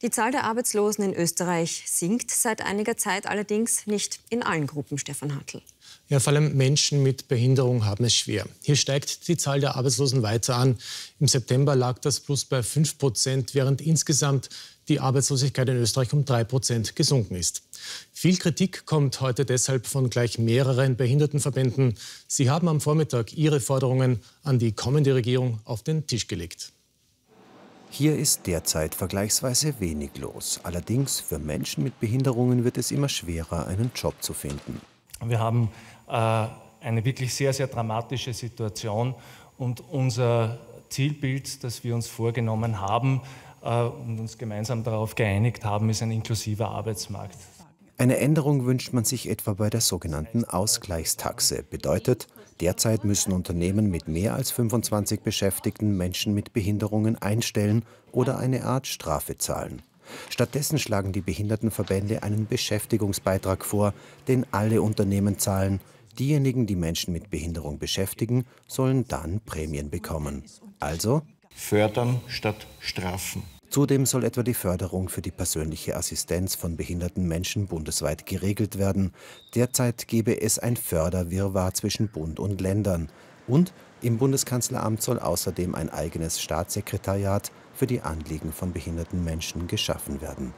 Die Zahl der Arbeitslosen in Österreich sinkt seit einiger Zeit allerdings nicht in allen Gruppen, Stefan Hartl. Ja, vor allem Menschen mit Behinderung haben es schwer. Hier steigt die Zahl der Arbeitslosen weiter an. Im September lag das Plus bei 5 Prozent, während insgesamt die Arbeitslosigkeit in Österreich um 3 Prozent gesunken ist. Viel Kritik kommt heute deshalb von gleich mehreren Behindertenverbänden. Sie haben am Vormittag ihre Forderungen an die kommende Regierung auf den Tisch gelegt. Hier ist derzeit vergleichsweise wenig los. Allerdings für Menschen mit Behinderungen wird es immer schwerer, einen Job zu finden. Wir haben äh, eine wirklich sehr, sehr dramatische Situation und unser Zielbild, das wir uns vorgenommen haben äh, und uns gemeinsam darauf geeinigt haben, ist ein inklusiver Arbeitsmarkt. Eine Änderung wünscht man sich etwa bei der sogenannten Ausgleichstaxe. Bedeutet, derzeit müssen Unternehmen mit mehr als 25 Beschäftigten Menschen mit Behinderungen einstellen oder eine Art Strafe zahlen. Stattdessen schlagen die Behindertenverbände einen Beschäftigungsbeitrag vor, den alle Unternehmen zahlen. Diejenigen, die Menschen mit Behinderung beschäftigen, sollen dann Prämien bekommen. Also fördern statt strafen. Zudem soll etwa die Förderung für die persönliche Assistenz von behinderten Menschen bundesweit geregelt werden. Derzeit gebe es ein Förderwirrwarr zwischen Bund und Ländern. Und im Bundeskanzleramt soll außerdem ein eigenes Staatssekretariat für die Anliegen von behinderten Menschen geschaffen werden.